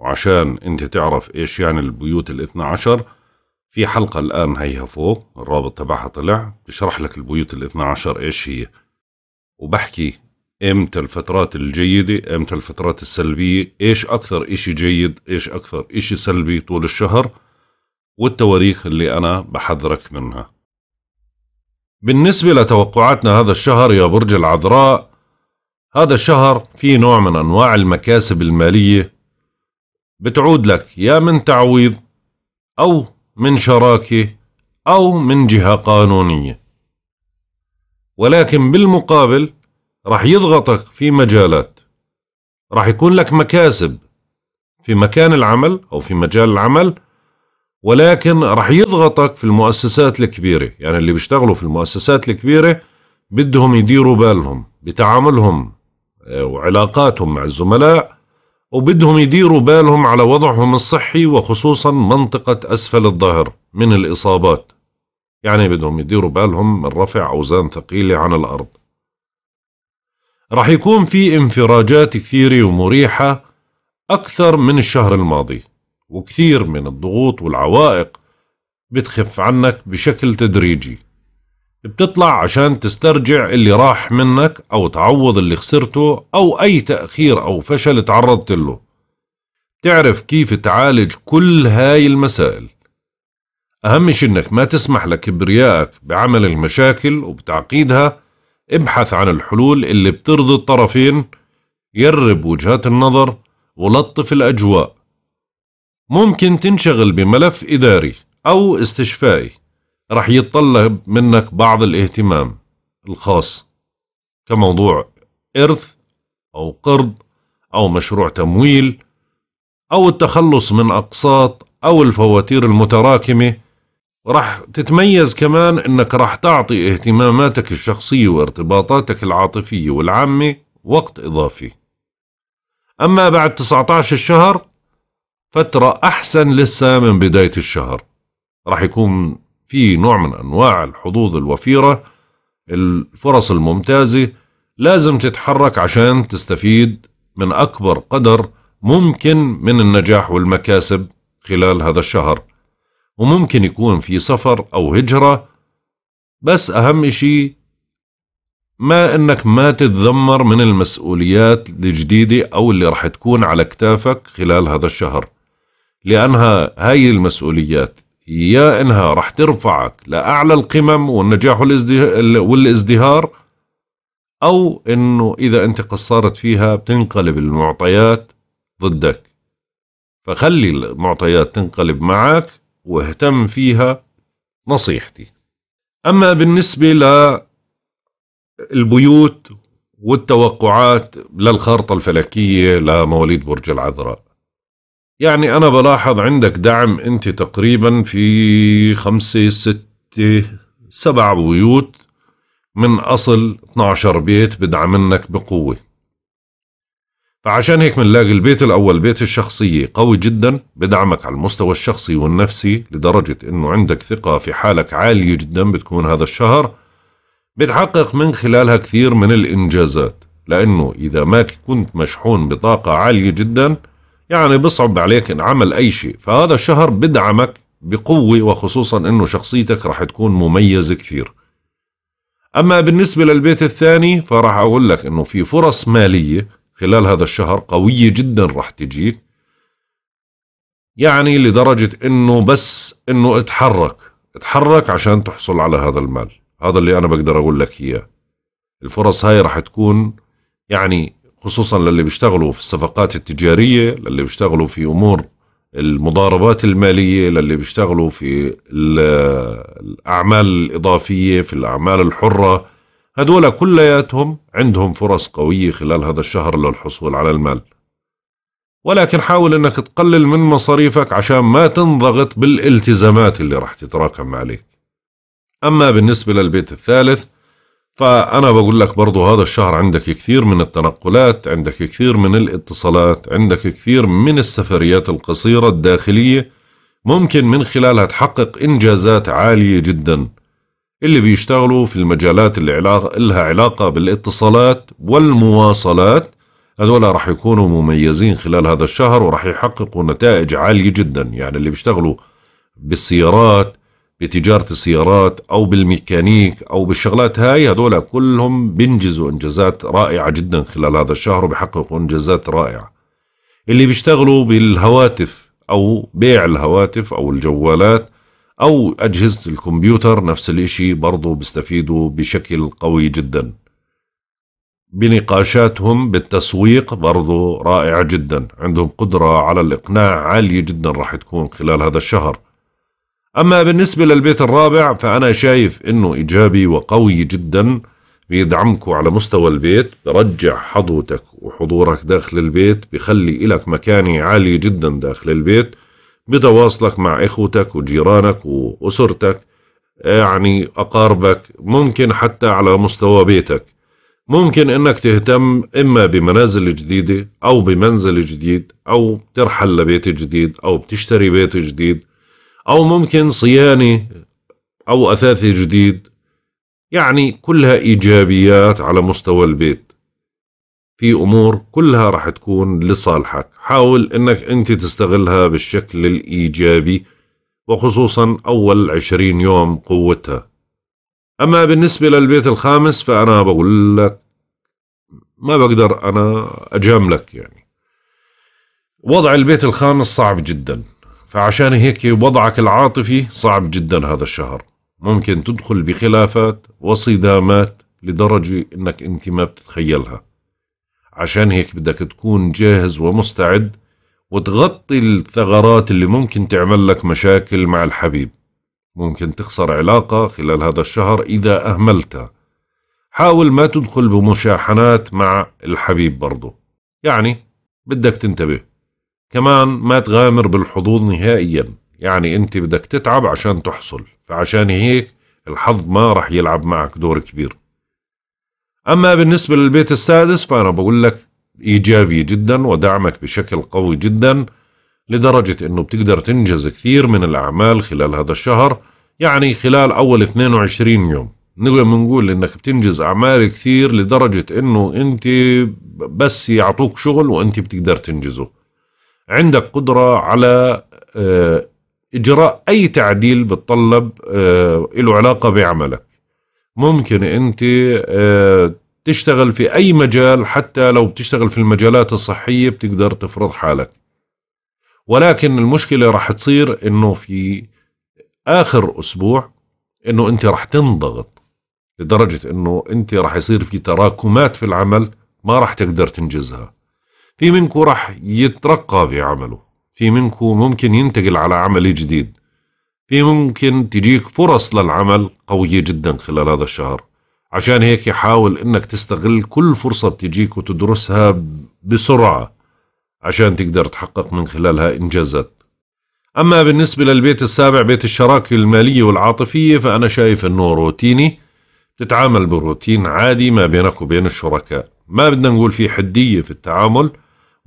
وعشان انت تعرف ايش يعني البيوت الاثنى عشر في حلقة الآن هيها فوق الرابط تبعها طلع بشرح لك البيوت الاثنى عشر ايش هي وبحكي امتى الفترات الجيدة امتى الفترات السلبية ايش اكثر اشي جيد ايش اكثر اشي سلبي طول الشهر والتواريخ اللي انا بحذرك منها بالنسبة لتوقعاتنا هذا الشهر يا برج العذراء هذا الشهر في نوع من انواع المكاسب المالية بتعود لك يا من تعويض أو من شراكة أو من جهة قانونية ولكن بالمقابل رح يضغطك في مجالات رح يكون لك مكاسب في مكان العمل أو في مجال العمل ولكن رح يضغطك في المؤسسات الكبيرة يعني اللي بيشتغلوا في المؤسسات الكبيرة بدهم يديروا بالهم بتعاملهم آه، وعلاقاتهم مع الزملاء وبدهم يديروا بالهم على وضعهم الصحي وخصوصا منطقة أسفل الظهر من الإصابات يعني بدهم يديروا بالهم من رفع أوزان ثقيلة عن الأرض رح يكون في انفراجات كثيرة ومريحة أكثر من الشهر الماضي وكثير من الضغوط والعوائق بتخف عنك بشكل تدريجي بتطلع عشان تسترجع اللي راح منك أو تعوض اللي خسرته أو أي تأخير أو فشل تعرضت له تعرف كيف تعالج كل هاي المسائل أهم شي إنك ما تسمح لكبريائك بعمل المشاكل وبتعقيدها ابحث عن الحلول اللي بترضي الطرفين يرب وجهات النظر ولطف الأجواء ممكن تنشغل بملف إداري أو استشفائي رح يتطلب منك بعض الاهتمام الخاص كموضوع إرث أو قرض أو مشروع تمويل أو التخلص من أقساط أو الفواتير المتراكمة رح تتميز كمان إنك رح تعطي اهتماماتك الشخصية وارتباطاتك العاطفية والعامة وقت إضافي أما بعد 19 الشهر فترة أحسن لسه من بداية الشهر رح يكون في نوع من أنواع الحظوظ الوفيرة الفرص الممتازة لازم تتحرك عشان تستفيد من أكبر قدر ممكن من النجاح والمكاسب خلال هذا الشهر وممكن يكون في سفر أو هجرة بس أهم شيء ما انك ما تتذمر من المسؤوليات الجديدة او اللي رح تكون على كتافك خلال هذا الشهر لانها هاي المسؤوليات يا انها رح ترفعك لاعلى القمم والنجاح والازدهار او انه اذا انت قصرت فيها بتنقلب المعطيات ضدك فخلي المعطيات تنقلب معك واهتم فيها نصيحتي اما بالنسبه للبيوت والتوقعات للخارطه الفلكيه لمواليد برج العذراء يعني أنا بلاحظ عندك دعم أنت تقريبا في خمسة ستة سبع بيوت من أصل 12 بيت بدعمنك بقوة فعشان هيك منلاقي البيت الأول بيت الشخصية قوي جدا بدعمك على المستوى الشخصي والنفسي لدرجة أنه عندك ثقة في حالك عالية جدا بتكون هذا الشهر بتحقق من خلالها كثير من الإنجازات لأنه إذا ما كنت مشحون بطاقة عالية جدا يعني بصعب عليك إن عمل أي شيء فهذا الشهر بدعمك بقوة وخصوصا إنه شخصيتك رح تكون مميزة كثير أما بالنسبة للبيت الثاني فراح أقول لك إنه في فرص مالية خلال هذا الشهر قوية جدا رح تجيك يعني لدرجة إنه بس إنه اتحرك اتحرك عشان تحصل على هذا المال هذا اللي أنا بقدر أقول لك إياه الفرص هاي رح تكون يعني خصوصا للي بيشتغلوا في الصفقات التجارية للي بيشتغلوا في أمور المضاربات المالية للي بيشتغلوا في الأعمال الإضافية في الأعمال الحرة هدول كلياتهم عندهم فرص قوية خلال هذا الشهر للحصول على المال ولكن حاول انك تقلل من مصاريفك عشان ما تنضغط بالالتزامات اللي راح تتراكم عليك اما بالنسبة للبيت الثالث فأنا بقول لك برضو هذا الشهر عندك كثير من التنقلات عندك كثير من الاتصالات عندك كثير من السفريات القصيرة الداخلية ممكن من خلالها تحقق إنجازات عالية جدا اللي بيشتغلوا في المجالات اللي علاقة لها علاقة بالاتصالات والمواصلات هذول راح يكونوا مميزين خلال هذا الشهر وراح يحققوا نتائج عالية جدا يعني اللي بيشتغلوا بالسيارات بتجارة السيارات أو بالميكانيك أو بالشغلات هاي هذولا كلهم بينجزوا إنجازات رائعة جدا خلال هذا الشهر وبيحققوا إنجازات رائعة اللي بيشتغلوا بالهواتف أو بيع الهواتف أو الجوالات أو أجهزة الكمبيوتر نفس الإشي برضو بيستفيدوا بشكل قوي جدا بنقاشاتهم بالتسويق برضو رائعة جدا عندهم قدرة على الإقناع عالية جدا راح تكون خلال هذا الشهر أما بالنسبة للبيت الرابع فأنا شايف أنه إيجابي وقوي جدا بيدعمك على مستوى البيت برجع حظوتك وحضورك داخل البيت بخلي إلك مكانة عالية جدا داخل البيت بتواصلك مع إخوتك وجيرانك وأسرتك يعني أقاربك ممكن حتى على مستوى بيتك ممكن انك تهتم اما بمنازل جديدة او بمنزل جديد او بترحل لبيت جديد او بتشتري بيت جديد أو ممكن صيانة أو أثاثي جديد يعني كلها إيجابيات على مستوى البيت في أمور كلها رح تكون لصالحك حاول أنك أنت تستغلها بالشكل الإيجابي وخصوصا أول عشرين يوم قوتها أما بالنسبة للبيت الخامس فأنا بقول لك ما بقدر أنا أجاملك يعني وضع البيت الخامس صعب جداً فعشان هيك وضعك العاطفي صعب جدا هذا الشهر ممكن تدخل بخلافات وصدامات لدرجة انك انت ما بتتخيلها عشان هيك بدك تكون جاهز ومستعد وتغطي الثغرات اللي ممكن تعمل لك مشاكل مع الحبيب ممكن تخسر علاقة خلال هذا الشهر إذا أهملتها حاول ما تدخل بمشاحنات مع الحبيب برضه يعني بدك تنتبه كمان ما تغامر بالحظوظ نهائيا يعني انت بدك تتعب عشان تحصل فعشان هيك الحظ ما رح يلعب معك دور كبير أما بالنسبة للبيت السادس فأنا بقول لك إيجابي جدا ودعمك بشكل قوي جدا لدرجة أنه بتقدر تنجز كثير من الأعمال خلال هذا الشهر يعني خلال أول 22 يوم نقول بنقول انك بتنجز اعمال كثير لدرجه انه انت بس يعطوك شغل وانت بتقدر تنجزه عندك قدرة على آه، إجراء أي تعديل بتطلب آه، له علاقة بعملك ممكن أنت آه، تشتغل في أي مجال حتى لو بتشتغل في المجالات الصحية بتقدر تفرض حالك ولكن المشكلة راح تصير أنه في آخر أسبوع أنه أنت راح تنضغط لدرجة أنه أنت راح يصير في تراكمات في العمل ما راح تقدر تنجزها في منكو راح يترقى بعمله في منكو ممكن ينتقل على عمل جديد في ممكن تجيك فرص للعمل قوية جدا خلال هذا الشهر عشان هيك حاول انك تستغل كل فرصة بتجيك وتدرسها بسرعة عشان تقدر تحقق من خلالها انجازات أما بالنسبة للبيت السابع بيت الشراكة المالية والعاطفية فأنا شايف أنه روتيني تتعامل بروتين عادي ما بينك وبين الشركاء ما بدنا نقول في حدية في التعامل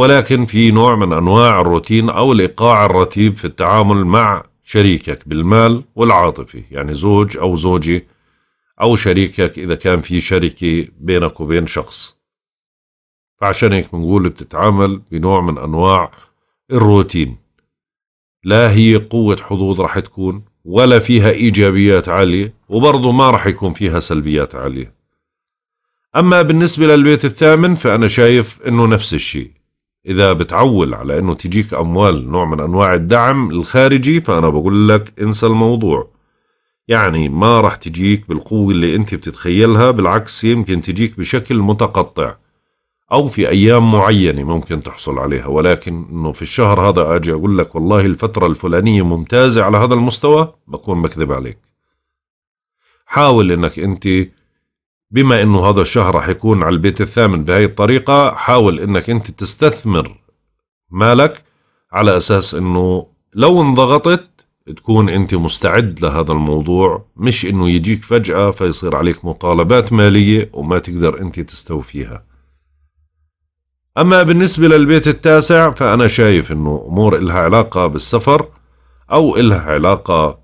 ولكن في نوع من أنواع الروتين أو الإيقاع الرتيب في التعامل مع شريكك بالمال والعاطفي يعني زوج أو زوجة أو شريكك إذا كان في شركة بينك وبين شخص فعشان هيك بنقول بتتعامل بنوع من أنواع الروتين لا هي قوة حظوظ رح تكون ولا فيها إيجابيات عالية وبرضه ما رح يكون فيها سلبيات عالية أما بالنسبة للبيت الثامن فأنا شايف أنه نفس الشيء إذا بتعول على أنه تجيك أموال نوع من أنواع الدعم الخارجي فأنا بقول لك انسى الموضوع يعني ما راح تجيك بالقوة اللي أنت بتتخيلها بالعكس يمكن تجيك بشكل متقطع أو في أيام معينة ممكن تحصل عليها ولكن أنه في الشهر هذا أجي أقول لك والله الفترة الفلانية ممتازة على هذا المستوى بكون بكذب عليك حاول أنك أنت بما انه هذا الشهر راح يكون على البيت الثامن بهي الطريقة حاول انك انت تستثمر مالك على اساس انه لو انضغطت تكون انت مستعد لهذا الموضوع مش انه يجيك فجأة فيصير عليك مطالبات مالية وما تقدر انت تستوفيها اما بالنسبة للبيت التاسع فانا شايف انه امور الها علاقة بالسفر او الها علاقة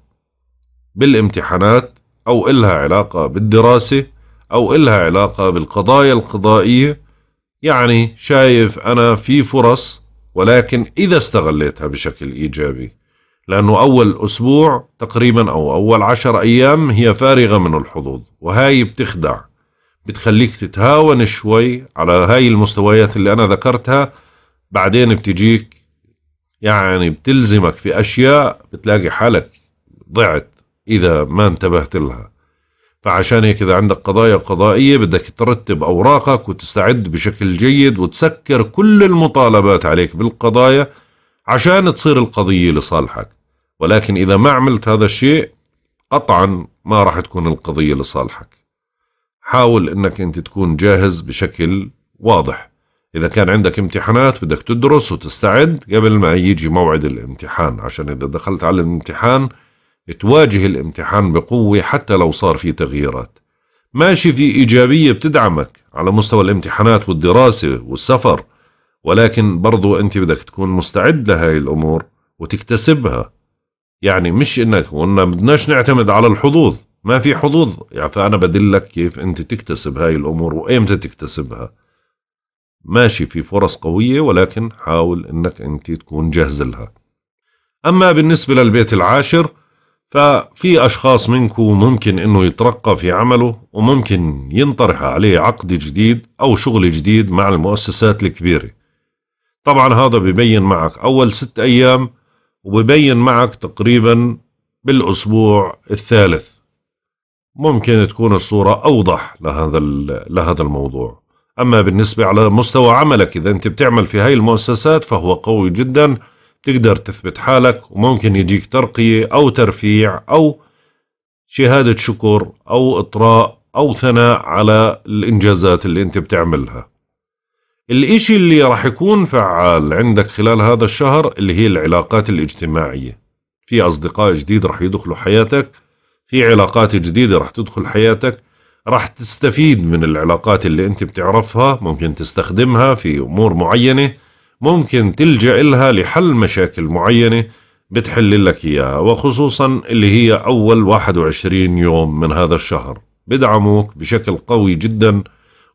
بالامتحانات او الها علاقة بالدراسة أو إلها علاقة بالقضايا القضائية يعني شايف أنا في فرص ولكن إذا استغليتها بشكل إيجابي لأنه أول أسبوع تقريبا أو أول عشر أيام هي فارغة من الحظوظ وهاي بتخدع بتخليك تتهاون شوي على هاي المستويات اللي أنا ذكرتها بعدين بتجيك يعني بتلزمك في أشياء بتلاقي حالك ضعت إذا ما انتبهت لها فعشان هيك إذا عندك قضايا قضائية بدك ترتب أوراقك وتستعد بشكل جيد وتسكر كل المطالبات عليك بالقضايا عشان تصير القضية لصالحك ولكن إذا ما عملت هذا الشيء قطعا ما راح تكون القضية لصالحك حاول أنك أنت تكون جاهز بشكل واضح إذا كان عندك امتحانات بدك تدرس وتستعد قبل ما يجي موعد الامتحان عشان إذا دخلت على الامتحان تواجه الامتحان بقوة حتى لو صار في تغييرات ماشي في إيجابية بتدعمك على مستوى الامتحانات والدراسة والسفر ولكن برضو أنت بدك تكون مستعد لهاي الأمور وتكتسبها يعني مش إنك وإنا بدناش نعتمد على الحظوظ ما في حظوظ يعني فأنا بدلك كيف أنت تكتسب هاي الأمور وإمتى تكتسبها ماشي في فرص قوية ولكن حاول إنك أنت تكون جاهز لها أما بالنسبة للبيت العاشر ففي أشخاص منكم ممكن أنه يترقى في عمله وممكن ينطرح عليه عقد جديد أو شغل جديد مع المؤسسات الكبيرة طبعا هذا ببين معك أول ست أيام وببين معك تقريبا بالأسبوع الثالث ممكن تكون الصورة أوضح لهذا, لهذا الموضوع أما بالنسبة على مستوى عملك إذا أنت بتعمل في هاي المؤسسات فهو قوي جدا تقدر تثبت حالك وممكن يجيك ترقية أو ترفيع أو شهادة شكر أو إطراء أو ثناء على الإنجازات اللي أنت بتعملها الإشي اللي راح يكون فعال عندك خلال هذا الشهر اللي هي العلاقات الاجتماعية في أصدقاء جديد راح يدخلوا حياتك في علاقات جديدة راح تدخل حياتك راح تستفيد من العلاقات اللي أنت بتعرفها ممكن تستخدمها في أمور معينة ممكن تلجأ لها لحل مشاكل معينة بتحل لك إياها وخصوصا اللي هي أول 21 يوم من هذا الشهر بدعموك بشكل قوي جدا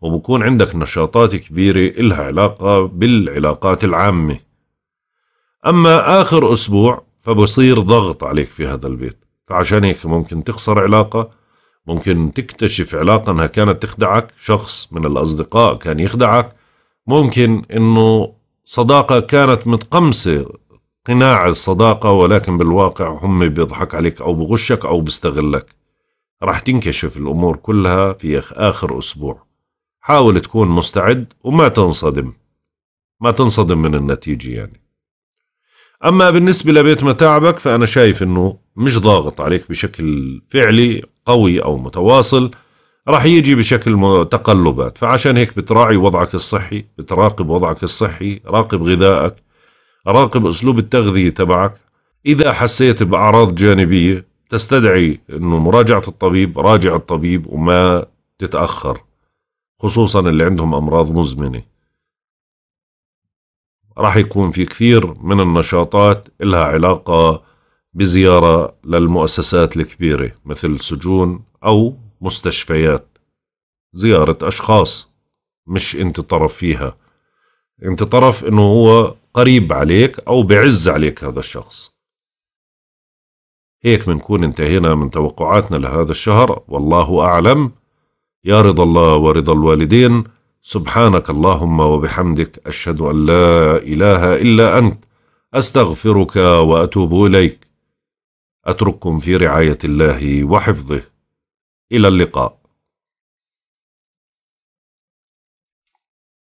وبكون عندك نشاطات كبيرة إلها علاقة بالعلاقات العامة أما آخر أسبوع فبصير ضغط عليك في هذا البيت فعشان هيك ممكن تخسر علاقة ممكن تكتشف علاقة أنها كانت تخدعك شخص من الأصدقاء كان يخدعك ممكن أنه صداقة كانت متقمصة قناع الصداقة ولكن بالواقع هم بيضحك عليك أو بغشك أو بيستغلك راح تنكشف الأمور كلها في آخر أسبوع حاول تكون مستعد وما تنصدم ما تنصدم من النتيجة يعني أما بالنسبة لبيت متاعبك فأنا شايف أنه مش ضاغط عليك بشكل فعلي قوي أو متواصل راح يجي بشكل تقلبات فعشان هيك بتراعي وضعك الصحي بتراقب وضعك الصحي راقب غذائك راقب أسلوب التغذية تبعك إذا حسيت بأعراض جانبية تستدعي أنه مراجعة الطبيب راجع الطبيب وما تتأخر خصوصا اللي عندهم أمراض مزمنة راح يكون في كثير من النشاطات إلها علاقة بزيارة للمؤسسات الكبيرة مثل سجون أو مستشفيات زيارة أشخاص مش أنت طرف فيها أنت طرف أنه هو قريب عليك أو بعز عليك هذا الشخص هيك بنكون انتهينا من توقعاتنا لهذا الشهر والله أعلم يا رضا الله ورضا الوالدين سبحانك اللهم وبحمدك أشهد أن لا إله إلا أنت أستغفرك وأتوب إليك أترككم في رعاية الله وحفظه إلى اللقاء